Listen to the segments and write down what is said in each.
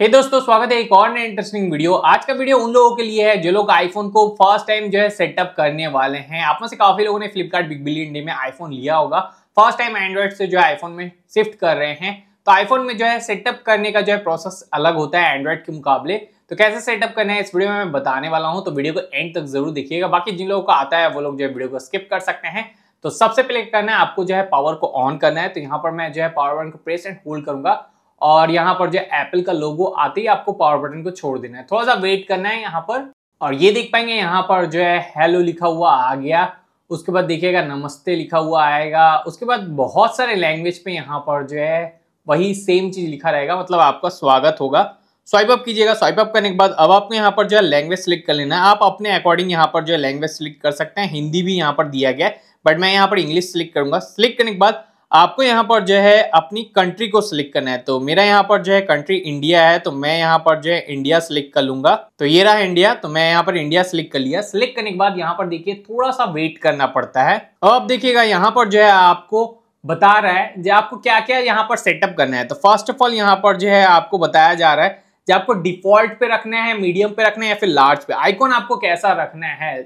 हे hey दोस्तों स्वागत है एक और नए इंटरेस्टिंग वीडियो आज का वीडियो उन लोगों के लिए है जो लोग आईफोन को फर्स्ट टाइम जो है सेटअप करने वाले हैं आप में से काफी लोगों ने फ्लिपकार्ट बिग बिलियन डे में आईफोन लिया होगा फर्स्ट टाइम एंड्रॉइड से जो है आईफोन में शिफ्ट कर रहे हैं तो आईफोन में जो है सेटअप करने का जो है प्रोसेस अलग होता है एंड्रॉइड के मुकाबले तो कैसे सेटअप करना है इस वीडियो में मैं बताने वाला हूँ तो वीडियो को एंड तक जरूर देखिएगा बाकी जिन लोगों को आता है वो लोग जो है वीडियो को स्किप कर सकते हैं तो सबसे पहले करना है आपको जो है पावर को ऑन करना है तो यहाँ पर मैं जो है पावर ऑन को प्रेस एंड होल्ड करूंगा और यहाँ पर जो एप्पल का लोगो आते ही आपको पावर बटन को छोड़ देना है थोड़ा सा वेट करना है यहाँ पर और ये देख पाएंगे यहाँ पर जो है हेलो लिखा हुआ आ गया उसके बाद देखिएगा नमस्ते लिखा हुआ आएगा उसके बाद बहुत सारे लैंग्वेज पे यहाँ पर जो है वही सेम चीज़ लिखा रहेगा मतलब आपका स्वागत होगा स्वाइप अप कीजिएगा स्वाइप अप करने के बाद अब आपको यहाँ पर जो है लैंग्वेज सिलेक्ट कर लेना है आप अपने अकॉर्डिंग यहाँ पर जो है लैंग्वेज सिलेक्ट कर सकते हैं हिंदी भी यहाँ पर दिया गया है बट मैं यहाँ पर इंग्लिश सिलेक्ट करूंगा सिलेक्ट करने के बाद आपको यहाँ पर जो है अपनी कंट्री को सिलेक्ट करना है तो मेरा यहाँ पर जो है कंट्री इंडिया है तो मैं यहाँ पर जो है इंडिया सिलेक्ट कर लूंगा तो ये रहा इंडिया तो मैं यहाँ पर इंडिया सिलेक्ट कर लिया सिलेक्ट करने के बाद यहाँ पर देखिए थोड़ा सा वेट करना पड़ता है अब देखिएगा यहाँ पर जो है आपको बता रहा है जो आपको क्या क्या यहाँ पर सेटअप करना है तो फर्स्ट ऑफ ऑल यहाँ पर जो है आपको बताया जा रहा है जो आपको डिफॉल्ट पे रखना है मीडियम पे रखना है या फिर लार्ज पे आइकॉन आपको कैसा रखना है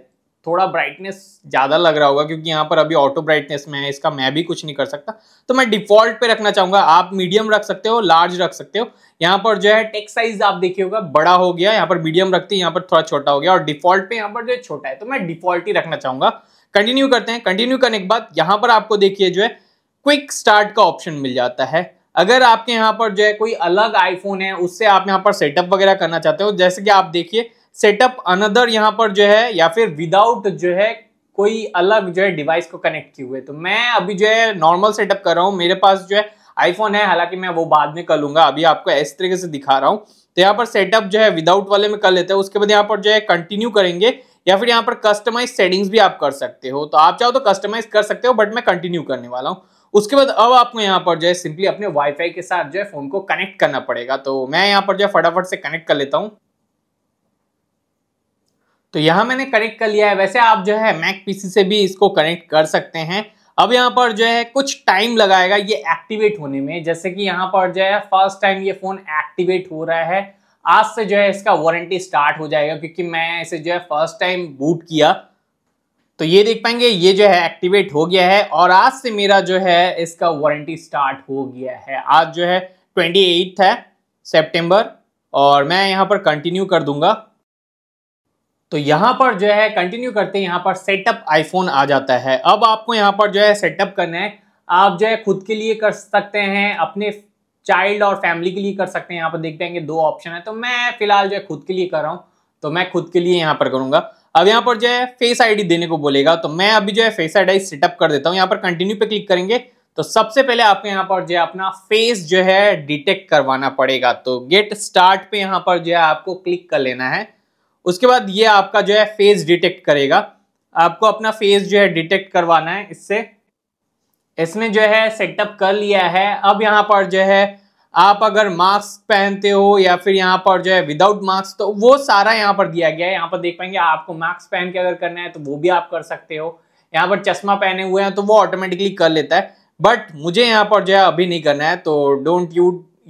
थोड़ा ब्राइटनेस ज़्यादा लग रहा होगा क्योंकि यहाँ पर अभी ऑटो ब्राइटनेस में है इसका मैं भी कुछ नहीं कर सकता तो मैं डिफ़ॉल्ट पे रखना चाहूँगा आप मीडियम रख सकते हो लार्ज रख सकते हो यहाँ पर जो है टेक्स साइज आप देखिए होगा बड़ा हो गया यहाँ पर मीडियम रखते हैं यहाँ पर थोड़ा छोटा हो गया और डिफ़ॉल्ट पे यहाँ पर जो है छोटा है तो मैं डिफ़ॉल्ट ही रखना चाहूँगा कंटिन्यू करते हैं कंटिन्यू करने के बाद यहाँ पर आपको देखिए जो है क्विक स्टार्ट का ऑप्शन मिल जाता है अगर आपके यहाँ पर जो है कोई अलग आईफोन है उससे आप यहाँ पर सेटअप वगैरह करना चाहते हो जैसे कि आप देखिए सेटअप अनदर यहाँ पर जो है या फिर विदाउट जो है कोई अलग जो है डिवाइस को कनेक्ट किए हुए तो मैं अभी जो है नॉर्मल सेटअप कर रहा हूँ मेरे पास जो है आईफोन है हालांकि मैं वो बाद में कर लूंगा अभी आपको इस तरीके से दिखा रहा हूँ तो यहाँ पर सेटअप जो है विदाउट वाले में कर लेते हैं उसके बाद यहाँ पर जो है कंटिन्यू करेंगे या फिर यहाँ पर कस्टमाइज सेटिंग्स भी आप कर सकते हो तो आप चाहो तो कस्टमाइज कर सकते हो बट मैं कंटिन्यू करने वाला हूँ उसके बाद अब आपको यहाँ पर जो है सिंपली अपने वाईफाई के साथ जो है फोन को कनेक्ट करना पड़ेगा तो मैं यहाँ पर जो है फटाफट से कनेक्ट कर लेता हूँ तो यहाँ मैंने कनेक्ट कर लिया है वैसे आप जो है मैक पीसी से भी इसको कनेक्ट कर सकते हैं अब यहाँ पर जो है कुछ टाइम लगाएगा ये एक्टिवेट होने में जैसे कि यहाँ पर जो है फर्स्ट टाइम ये फ़ोन एक्टिवेट हो रहा है आज से जो है इसका वारंटी स्टार्ट हो जाएगा क्योंकि मैं इसे जो है फर्स्ट टाइम बूट किया तो ये देख पाएंगे ये जो है एक्टिवेट हो गया है और आज से मेरा जो है इसका वारंटी स्टार्ट हो गया है आज जो है ट्वेंटी है सेप्टेम्बर और मैं यहाँ पर कंटिन्यू कर दूंगा तो यहाँ पर जो है कंटिन्यू करते हैं यहाँ पर सेटअप आईफोन आ जाता है अब आपको यहाँ पर जो है सेटअप करना है आप जो है खुद के लिए कर सकते हैं अपने चाइल्ड और फैमिली के लिए कर सकते हैं यहां पर देख पाएंगे दो ऑप्शन है तो मैं फिलहाल जो है खुद के लिए कर रहा हूं तो मैं खुद के लिए यहां पर करूंगा अब यहां पर जो है फेस आईडी देने को बोलेगा तो मैं अभी जो है फेस आईडी सेटअप कर देता हूं यहाँ पर कंटिन्यू पे क्लिक करेंगे तो सबसे पहले आपको यहाँ पर जो है अपना फेस जो है डिटेक्ट करवाना पड़ेगा तो गेट स्टार्ट पे यहाँ पर जो है आपको क्लिक कर लेना है उसके बाद ये आपका जो है फेस डिटेक्ट करेगा आपको अपना फेस जो है डिटेक्ट करवाना है इससे इसने जो है सेटअप कर लिया है अब यहाँ पर जो है आप अगर मास्क पहनते हो या फिर यहाँ पर जो है विदाउट मास्क तो वो सारा यहाँ पर दिया गया है यहाँ पर देख पाएंगे आपको मास्क पहन के अगर करना है तो वो भी आप कर सकते हो यहाँ पर चश्मा पहने हुए हैं तो वो ऑटोमेटिकली कर लेता है बट मुझे यहाँ पर जो है अभी नहीं करना है तो डोंट यू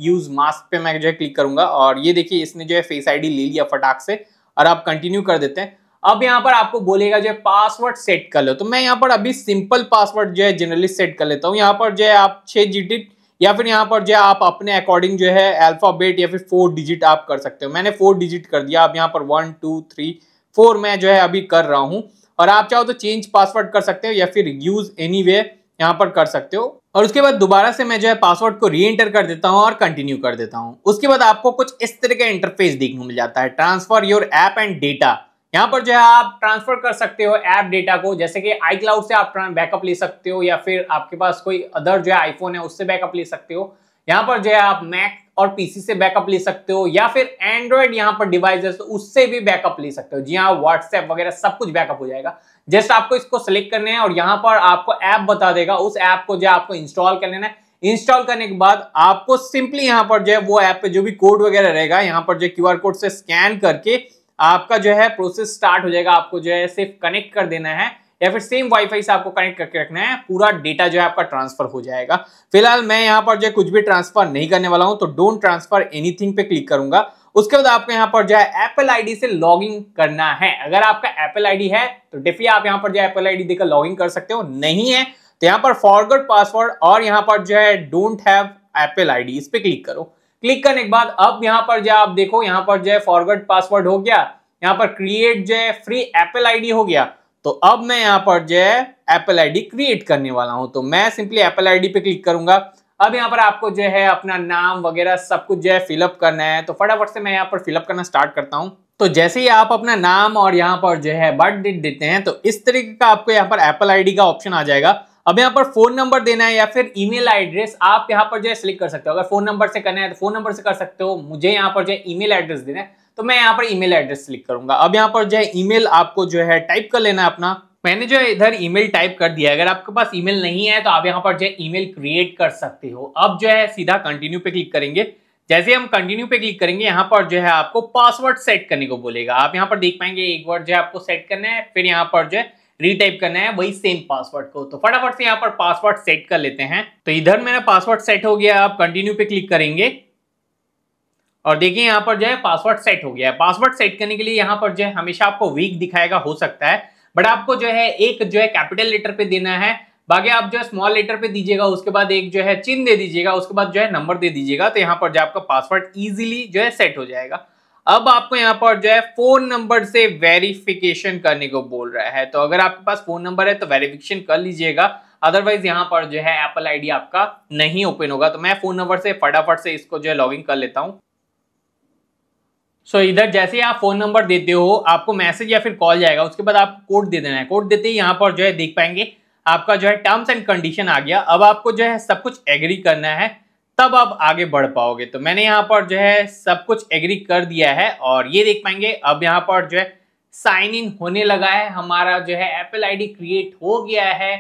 यूज़ मास्क पे मैं जो है क्लिक करूंगा और ये देखिए इसने जो है फेस आईडी ले लिया फटाक से और आप कंटिन्यू कर देते हैं अब यहाँ पर आपको बोलेगा जो है पासवर्ड सेट कर लो तो मैं यहाँ पर अभी सिंपल पासवर्ड जो है जनरली सेट कर लेता हूँ यहाँ पर जो है आप छह डिजिट या फिर यहाँ पर जो है आप अपने अकॉर्डिंग जो है अल्फ़ाबेट या फिर फोर डिजिट आप कर सकते हो मैंने फोर डिजिट कर दिया अब यहाँ पर वन टू थ्री फोर मैं जो है अभी कर रहा हूँ और आप चाहो तो चेंज पासवर्ड कर सकते हो या फिर यूज़ एनी वे यहाँ पर कर सकते हो और उसके बाद दोबारा से मैं जो है पासवर्ड को री एंटर कर देता हूँ और कंटिन्यू कर देता हूँ उसके बाद आपको कुछ इस तरह का इंटरफेस देखने को मिल जाता है transfer your app and data यहाँ पर जो है आप ट्रांसफर कर सकते हो ऐप डेटा को जैसे कि आई क्लाउड से आप बैकअप ले सकते हो या फिर आपके पास कोई अदर जो है आईफोन है उससे बैकअप ले सकते हो यहाँ पर जो है आप मैक और पीसी से बैकअप ले सकते हो या फिर एंड्रॉयड यहाँ पर तो उससे भी बैकअप ले सकते हो जी हाँ व्हाट्सएप वगैरह सब कुछ बैकअप हो जाएगा जस्ट आपको इसको सेलेक्ट करने हैं और यहाँ पर आपको ऐप बता देगा उस ऐप को जो आपको इंस्टॉल कर लेना है इंस्टॉल करने के बाद आपको सिंपली यहाँ पर जो है वो ऐप पे जो भी कोड वगैरह रहेगा यहाँ पर जो क्यू कोड से स्कैन करके आपका जो है प्रोसेस स्टार्ट हो जाएगा आपको जो है सिर्फ कनेक्ट कर देना है या फिर सेम वाईफाई से आपको कनेक्ट करके रखना है पूरा डेटा जो है आपका ट्रांसफर हो जाएगा फिलहाल मैं यहाँ पर जो कुछ भी ट्रांसफर नहीं करने वाला हूँ तो डोंट ट्रांसफर एनीथिंग पे क्लिक करूंगा उसके बाद आपको यहाँ पर जो है एप्पल आईडी से लॉग करना है अगर आपका एप्पल आईडी है तो डिफी आप यहाँ पर जो है एप्पल आईडी देकर लॉगिंग कर सकते हो नहीं है तो यहाँ पर फॉरवर्ड पासवर्ड और यहाँ पर जो है डोंट हैव एप्पल आईडी इस पर क्लिक करो क्लिक करने के बाद अब यहाँ पर जो आप देखो यहाँ पर जो है फॉरवर्ड पासवर्ड हो गया यहाँ पर क्रिएट जो है फ्री एप्पल आईडी हो गया तो अब मैं यहाँ पर जो है एप्पल आईडी क्रिएट करने वाला हूँ तो मैं सिंपली एप्पल आईडी पे क्लिक करूंगा अब यहाँ पर आपको जो है अपना नाम वगैरह सब कुछ जो है फिलअप करना है तो फटाफट से मैं यहाँ पर फिलअप करना स्टार्ट करता हूँ तो जैसे ही आप अपना नाम और यहाँ पर जो है बर्थ डेट देते हैं तो इस तरीके का आपको यहाँ पर एप्पल आईडी का ऑप्शन आ जाएगा अब यहाँ पर फोन नंबर देना है या फिर ईमेल एड्रेस आप यहाँ पर जो है सिलेक्ट कर सकते हो अगर फोन नंबर से करना है तो फोन नंबर से कर सकते हो मुझे यहाँ पर जो है ईमेल एड्रेस देना है तो मैं यहाँ पर ईमेल एड्रेस सिलेक्ट करूंगा अब यहाँ पर जो है ईमेल आपको जो है टाइप कर लेना है अपना मैंने जो इधर ईमेल टाइप कर दिया है अगर आपके पास ईमेल नहीं है तो आप यहाँ पर जो है ई क्रिएट कर सकते हो अब जो है सीधा कंटिन्यू पे क्लिक करेंगे जैसे हम कंटिन्यू पे क्लिक करेंगे यहाँ पर जो है आपको पासवर्ड सेट करने को बोलेगा आप यहाँ पर देख पाएंगे एक वर्ड जो है आपको सेट करना है फिर यहाँ पर जो है रीटाइप करना है वही सेम पासवर्ड को तो फटाफट से यहाँ पर पासवर्ड सेट कर लेते हैं तो इधर मेरा पासवर्ड सेट हो गया आप कंटिन्यू पे क्लिक करेंगे और देखिए यहाँ पर जो है पासवर्ड सेट हो गया है पासवर्ड सेट करने के लिए यहाँ पर जो है हमेशा आपको वीक दिखाएगा हो सकता है बट आपको जो है एक जो है कैपिटल लेटर पे देना है बाकी आप जो है स्मॉल लेटर पे दीजिएगा उसके बाद एक जो है चिन्ह दे दीजिएगा उसके बाद जो है नंबर दे दीजिएगा तो यहाँ पर जो आपका पासवर्ड इजिली जो है सेट हो जाएगा अब आपको यहाँ पर जो है फोन नंबर से वेरिफिकेशन करने को बोल रहा है तो अगर आपके पास फोन नंबर है तो वेरिफिकेशन कर लीजिएगा अदरवाइज यहाँ पर जो है एप्पल आईडी आपका नहीं ओपन होगा तो मैं फोन नंबर से फटाफट से इसको जो है लॉगिन कर लेता हूँ सो so, इधर जैसे ही आप फोन नंबर देते हो आपको मैसेज या फिर कॉल जाएगा उसके बाद आप कोड दे देना है कोड देते ही यहाँ पर जो है देख पाएंगे आपका जो है टर्म्स एंड कंडीशन आ गया अब आपको जो है सब कुछ एग्री करना है तब आप आगे बढ़ पाओगे तो मैंने यहाँ पर जो है सब कुछ एग्री कर दिया है और ये देख पाएंगे अब यहाँ पर जो है साइन इन होने लगा है हमारा जो है एप्पल आई क्रिएट हो गया है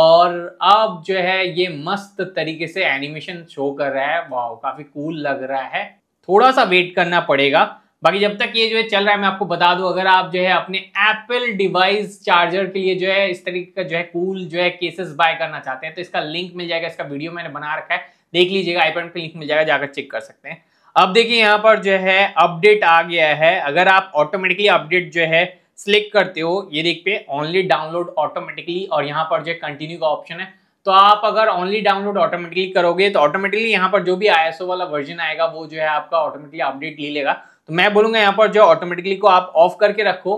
और अब जो है ये मस्त तरीके से एनिमेशन शो कर रहा है वाह काफ़ी कूल लग रहा है थोड़ा सा वेट करना पड़ेगा बाकी जब तक ये जो है चल रहा है मैं आपको बता दूं अगर आप जो है अपने एप्पल डिवाइस चार्जर के लिए जो है इस तरीके का जो है कूल जो है केसेस बाय करना चाहते हैं तो इसका लिंक मिल जाएगा इसका वीडियो मैंने बना रखा है देख लीजिएगा आईपैन पे लिंक मिल जाएगा जाकर चेक कर सकते हैं अब देखिए यहाँ पर जो है अपडेट आ गया है अगर आप ऑटोमेटिकली अपडेट जो है सिलेक्ट करते हो ये देख पे ओनली डाउनलोड ऑटोमेटिकली और यहाँ पर जो है कंटिन्यू का ऑप्शन है तो आप अगर ओनली डाउनलोड ऑटोमेटिकली करोगे तो ऑटोमेटिकली यहाँ पर जो भी आई वाला वर्जन आएगा वो जो है आपका ऑटोमेटिकली अपडेट ले लेगा तो मैं बोलूंगा यहाँ पर जो ऑटोमेटिकली को आप ऑफ करके रखो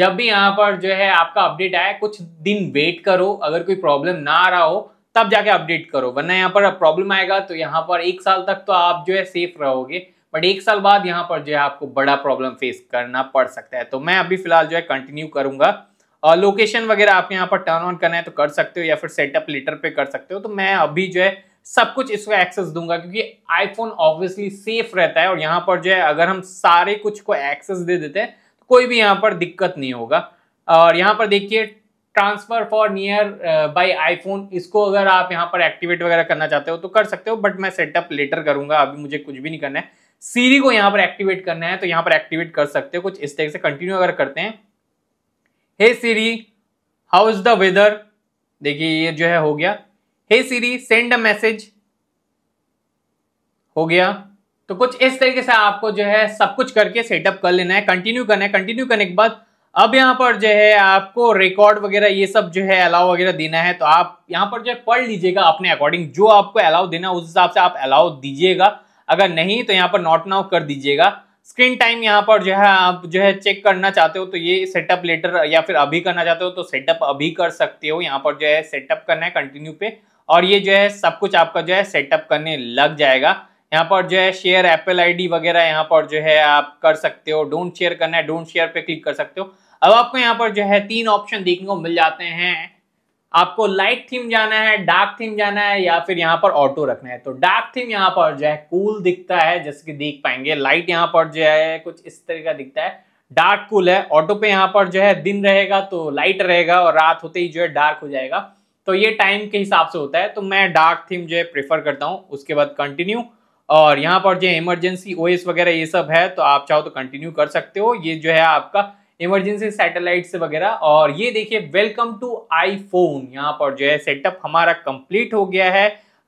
जब भी यहाँ पर जो है आपका अपडेट आए कुछ दिन वेट करो अगर कोई प्रॉब्लम ना आ रहा हो तब जाके अपडेट करो वरना यहाँ पर प्रॉब्लम आएगा तो यहाँ पर एक साल तक तो आप जो है सेफ रहोगे बट एक साल बाद यहाँ पर जो है आपको बड़ा प्रॉब्लम फेस करना पड़ सकता है तो मैं अभी फिलहाल जो है कंटिन्यू करूंगा लोकेशन वगैरह आपके यहाँ पर टर्न ऑन करना है तो कर सकते हो या फिर सेटअप लेटर पे कर सकते हो तो मैं अभी जो है सब कुछ इसको एक्सेस दूंगा क्योंकि आईफोन ऑब्वियसली सेफ रहता है और यहाँ पर जो है अगर हम सारे कुछ को एक्सेस दे देते हैं तो कोई भी यहाँ पर दिक्कत नहीं होगा और यहाँ पर देखिए transfer for nearby iPhone इसको अगर आप यहाँ पर एक्टिवेट वगैरह करना चाहते हो तो कर सकते हो बट मैं सेटअप लेटर करूंगा अभी मुझे कुछ भी नहीं करना है सीरी को यहाँ पर एक्टिवेट करना है तो यहाँ पर एक्टिवेट कर सकते हो कुछ इस तरह से कंटिन्यू अगर करते हैं hey Siri how is the weather देखिए ये जो है हो गया हे सीरी सेंड अ मैसेज हो गया तो कुछ इस तरीके से आपको जो है सब कुछ करके सेटअप कर लेना है कंटिन्यू करना है कंटिन्यू करने के बाद अब यहाँ पर जो है आपको रिकॉर्ड वगैरह ये सब जो है अलाउ वगैरह देना है तो आप यहाँ पर जो है पढ़ लीजिएगा अपने अकॉर्डिंग जो आपको अलाउ देना है उस हिसाब से आप अलाउ दीजिएगा अगर नहीं तो यहाँ पर नॉट नाउ कर दीजिएगा स्क्रीन टाइम यहाँ पर जो है आप जो है चेक करना चाहते हो तो ये सेटअप लेटर या फिर अभी करना चाहते हो तो सेटअप अभी कर सकते हो यहाँ पर जो है सेटअप करना है कंटिन्यू पे और ये जो है सब कुछ आपका जो है सेटअप करने लग जाएगा यहाँ पर जो है शेयर एप्पल आईडी वगैरह यहाँ पर जो है आप कर सकते हो डोंट शेयर करना है डोंट शेयर पे क्लिक कर सकते हो अब आपको यहाँ पर जो है तीन ऑप्शन देखने को मिल जाते हैं आपको लाइट थीम जाना है डार्क थीम जाना है या फिर यहाँ पर ऑटो रखना है तो डार्क थीम यहाँ पर जो है कूल दिखता है जैसे कि देख पाएंगे लाइट यहाँ पर जो है कुछ इस तरह का दिखता है डार्क कूल है ऑटो पे यहाँ पर जो है दिन रहेगा तो लाइट रहेगा और रात होते ही जो है डार्क हो जाएगा तो ये टाइम के हिसाब से होता है तो मैं डार्क थीम जो है प्रेफर करता हूँ उसके बाद कंटिन्यू और यहाँ पर जो इमरजेंसी ओएस वगैरह ये सब है तो आप चाहो तो कंटिन्यू कर सकते हो ये जो है आपका इमरजेंसी सैटेलाइट से वगैरह और ये देखिए वेलकम टू आईफोन यहाँ पर जो है सेटअप हमारा कंप्लीट हो गया है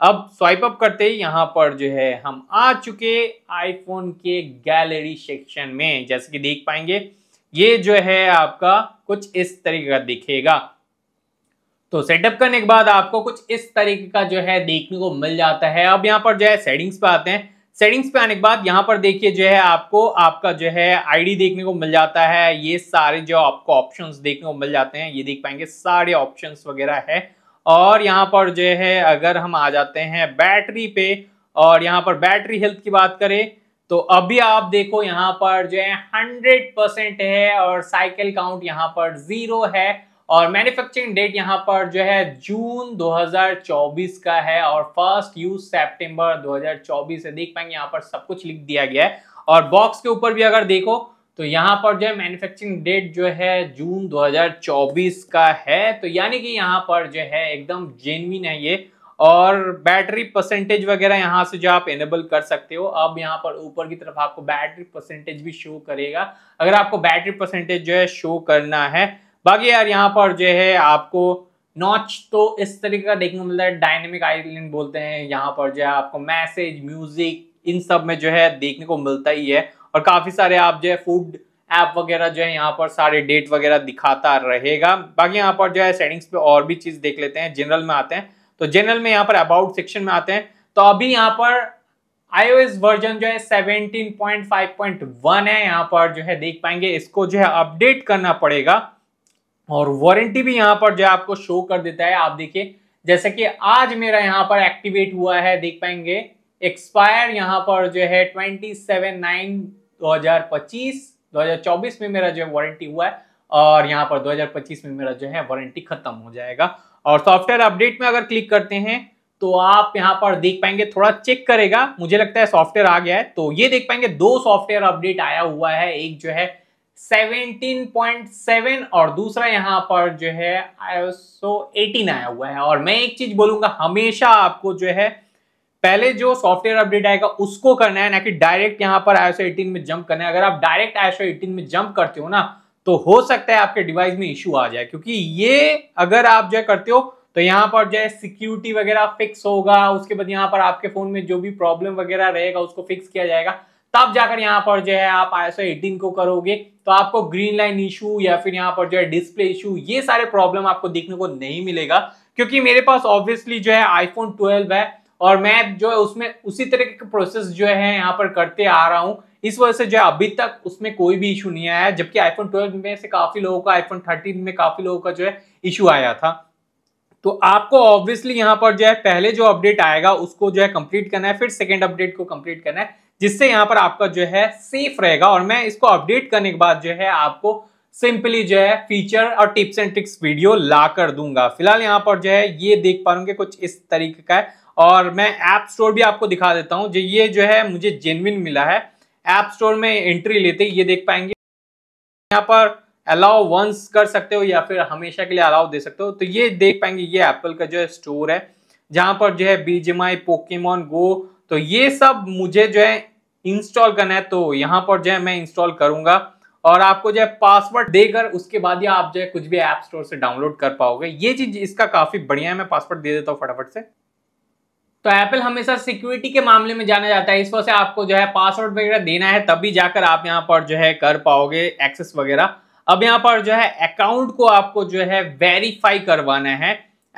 अब स्वाइप अप करते ही यहाँ पर जो है हम आ चुके आईफोन के गैलरी सेक्शन में जैसे कि देख पाएंगे ये जो है आपका कुछ इस तरीके का दिखेगा तो सेटअप करने के बाद आपको कुछ इस तरीके का जो है देखने को मिल जाता है अब यहाँ पर जो है सेटिंग्स पे आते हैं सेटिंग्स पे आने के बाद यहाँ पर देखिए जो है आपको आपका जो है आईडी देखने को मिल जाता है ये सारे जो आपको ऑप्शंस देखने को मिल जाते हैं ये देख पाएंगे सारे ऑप्शंस वगैरह है और यहाँ पर जो है अगर हम आ जाते हैं बैटरी पे और यहाँ पर बैटरी हेल्थ की बात करें तो अभी आप देखो यहाँ पर जो है हंड्रेड परसेंट है और साइकिल काउंट यहाँ पर जीरो है और मैन्युफैक्चरिंग डेट यहाँ पर जो है जून 2024 का है और फर्स्ट यूज सितंबर 2024 है देख पाएंगे यहाँ पर सब कुछ लिख दिया गया है और बॉक्स के ऊपर भी अगर देखो तो यहाँ पर जो है मैन्युफैक्चरिंग डेट जो है जून 2024 का है तो यानी कि यहाँ पर जो है एकदम जेनविन है ये और बैटरी परसेंटेज वगैरह यहाँ से जो आप एनेबल कर सकते हो अब यहाँ पर ऊपर की तरफ आपको बैटरी परसेंटेज भी शो करेगा अगर आपको बैटरी परसेंटेज जो है शो करना है बाकी यार यहाँ पर जो है आपको नॉच तो इस तरीके का देखने को मिलता है डायनेमिक आइलैंड बोलते हैं यहाँ पर जो है आपको मैसेज म्यूजिक इन सब में जो है देखने को मिलता ही है और काफी सारे आप जो है फूड ऐप वगैरह जो है यहाँ पर सारे डेट वगैरह दिखाता रहेगा बाकी यहाँ पर जो है सेटिंग्स पे और भी चीज देख लेते हैं जनरल में आते हैं तो जनरल में यहाँ पर अबाउट सेक्शन में आते हैं तो अभी यहाँ पर iOS वर्जन जो है 17.5.1 है यहाँ पर जो है देख पाएंगे इसको जो है अपडेट करना पड़ेगा और वारंटी भी यहाँ पर जो आपको शो कर देता है आप देखिए जैसे कि आज मेरा यहाँ पर एक्टिवेट हुआ है देख पाएंगे एक्सपायर यहाँ पर जो है ट्वेंटी सेवन नाइन दो हजार पच्चीस दो हजार चौबीस में मेरा जो है वारंटी हुआ है और यहाँ पर दो हजार पच्चीस में मेरा जो है वारंटी खत्म हो जाएगा और सॉफ्टवेयर अपडेट में अगर क्लिक करते हैं तो आप यहाँ पर देख पाएंगे थोड़ा चेक करेगा मुझे लगता है सॉफ्टवेयर आ गया है तो ये देख पाएंगे दो सॉफ्टवेयर अपडेट आया हुआ है एक जो है 17.7 और दूसरा यहां पर जो है सो 18 आया हुआ है और मैं एक चीज बोलूंगा हमेशा आपको जो है पहले जो सॉफ्टवेयर अपडेट आएगा उसको करना है ना कि डायरेक्ट यहां पर आईएसओ 18 में जंप करना है अगर आप डायरेक्ट आईएसओ 18 में जंप करते हो ना तो हो सकता है आपके डिवाइस में इश्यू आ जाए क्योंकि ये अगर आप जो करते हो तो यहाँ पर जो है सिक्योरिटी वगैरह फिक्स होगा उसके बाद यहाँ पर आपके फोन में जो भी प्रॉब्लम वगैरह रहेगा उसको फिक्स किया जाएगा तब जाकर यहाँ पर जो है आप आई को करोगे तो आपको ग्रीन लाइन इशू या फिर यहाँ पर जो है डिस्प्ले इशू ये सारे प्रॉब्लम आपको देखने को नहीं मिलेगा क्योंकि मेरे पास ऑब्वियसली जो है आईफोन 12 है और मैं जो है उसमें उसी तरह के प्रोसेस जो है यहाँ पर करते आ रहा हूँ इस वजह से जो है अभी तक उसमें कोई भी इशू नहीं आया जबकि आईफोन ट्वेल्व में से काफी लोगों का आईफोन थर्टीन में काफी लोगों का जो है इशू आया था तो आपको ऑब्वियसली यहाँ पर जो है पहले जो अपडेट आएगा उसको जो है कंप्लीट करना है फिर सेकेंड अपडेट को कंप्लीट करना है जिससे यहाँ पर आपका जो है सेफ रहेगा और मैं इसको अपडेट करने के बाद जो है आपको सिंपली जो है फीचर और टिप्स एंड ट्रिक्स वीडियो ला कर दूंगा फिलहाल यहाँ पर जो है ये देख पाऊंगे कुछ इस तरीके का है और मैं ऐप स्टोर भी आपको दिखा देता हूँ जो ये जो है मुझे जेनविन मिला है ऐप स्टोर में एंट्री लेते ये देख पाएंगे यहाँ पर अलाउ वंस कर सकते हो या फिर हमेशा के लिए अलाउ दे सकते हो तो ये देख पाएंगे ये एप्पल का जो है स्टोर है जहाँ पर जो है बीजेमाई पोकेमॉन गो तो ये सब मुझे जो है इंस्टॉल करना है तो यहाँ पर जो है मैं इंस्टॉल करूंगा और आपको जो है पासवर्ड देकर उसके बाद ही आप जो है कुछ भी ऐप स्टोर से डाउनलोड कर पाओगे ये चीज इसका काफी बढ़िया है मैं पासवर्ड दे देता हूँ फटाफट से तो एप्पल हमेशा सिक्योरिटी के मामले में जाना जाता है इस वजह से आपको जो है पासवर्ड वगैरह देना है तभी जाकर आप यहाँ पर जो है कर पाओगे एक्सेस वगैरह अब यहाँ पर जो है अकाउंट को आपको जो है वेरीफाई करवाना है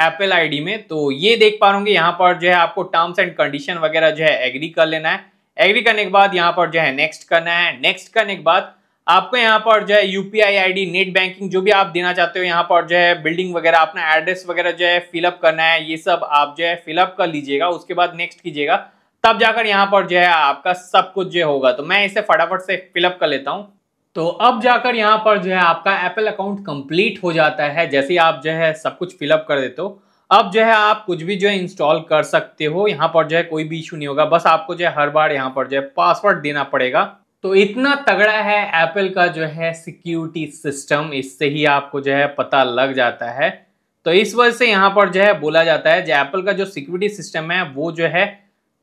एप्पल आईडी में तो ये देख पा रहे यहाँ पर जो है आपको टर्म्स एंड कंडीशन वगैरह जो है एग्री कर लेना है एग्री करने के बाद यहाँ पर जो है नेक्स्ट करना है नेक्स्ट करने के बाद आपको यहाँ पर जो है यूपीआई पी नेट बैंकिंग जो भी आप देना चाहते हो यहाँ पर जो है बिल्डिंग वगैरह अपना एड्रेस वगैरह जो है फिलअप करना है ये सब आप जो है फिलअप कर लीजिएगा उसके बाद नेक्स्ट कीजिएगा तब जाकर यहाँ पर जो है आपका सब कुछ जो होगा तो मैं इसे फटाफट से फिलअप कर लेता हूँ तो अब जाकर यहाँ पर जो है आपका एप्पल अकाउंट कंप्लीट हो जाता है जैसे आप जो है सब कुछ फिलअप कर देते हो अब जो है आप कुछ भी जो है इंस्टॉल कर सकते हो यहाँ पर जो है कोई भी इशू नहीं होगा बस आपको जो है हर बार यहाँ पर जो है पासवर्ड देना पड़ेगा तो इतना तगड़ा है एप्पल का जो है सिक्योरिटी सिस्टम इससे ही आपको जो है पता लग जाता है तो इस वजह से यहाँ पर जो है बोला जाता है जो एप्पल का जो सिक्योरिटी सिस्टम है वो जो है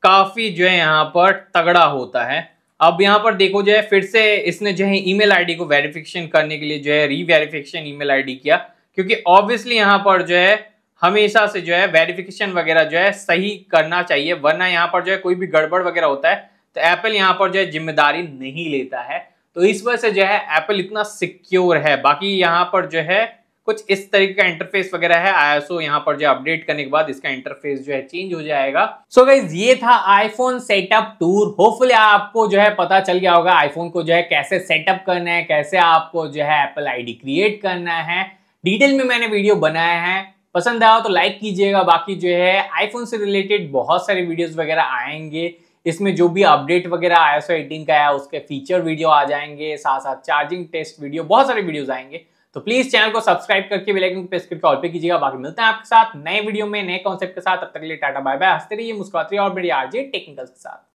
काफ़ी जो है यहाँ पर तगड़ा होता है अब यहाँ पर देखो जो है फिर से इसने जो है ईमेल आईडी को वेरिफिकेशन करने के लिए जो है रीवेरिफिकेशन ईमेल आईडी किया क्योंकि ऑब्वियसली यहाँ पर जो है हमेशा से जो है वेरिफिकेशन वगैरह जो है सही करना चाहिए वरना यहाँ पर जो है कोई भी गड़बड़ वगैरह होता है तो एप्पल यहाँ पर जो है जिम्मेदारी नहीं लेता है तो इस वजह से जो है एप्पल इतना सिक्योर है बाकी यहाँ पर जो है कुछ इस तरीके का इंटरफेस वगैरह है आईएसओ यहाँ पर जो अपडेट करने के बाद इसका इंटरफेस जो है चेंज हो जाएगा सो so गाइज ये था आईफोन सेटअप टूर होपफुली आपको जो है पता चल गया होगा आईफोन को जो है कैसे सेटअप करना है कैसे आपको जो है एप्पल आईडी क्रिएट करना है डिटेल में मैंने वीडियो बनाया है पसंद आया तो लाइक कीजिएगा बाकी जो है आईफोन से रिलेटेड बहुत सारे वीडियोस वगैरह आएंगे इसमें जो भी अपडेट वगैरह आया सो एटीन का आया उसके फीचर वीडियो आ जाएंगे साथ साथ चार्जिंग टेस्ट वीडियो बहुत सारे वीडियोज आएंगे तो प्लीज चैनल को सब्सक्राइब करके बेल प्रेस करके ऑल पे कीजिएगा बाकी मिलते हैं आपके साथ नए वीडियो में नए कॉन्सेप्ट के साथ अब तक के लिए टाटा बाय बाय हंसते रहिए मुस्कुराते और बड़ी आरजे टेक्निकल के साथ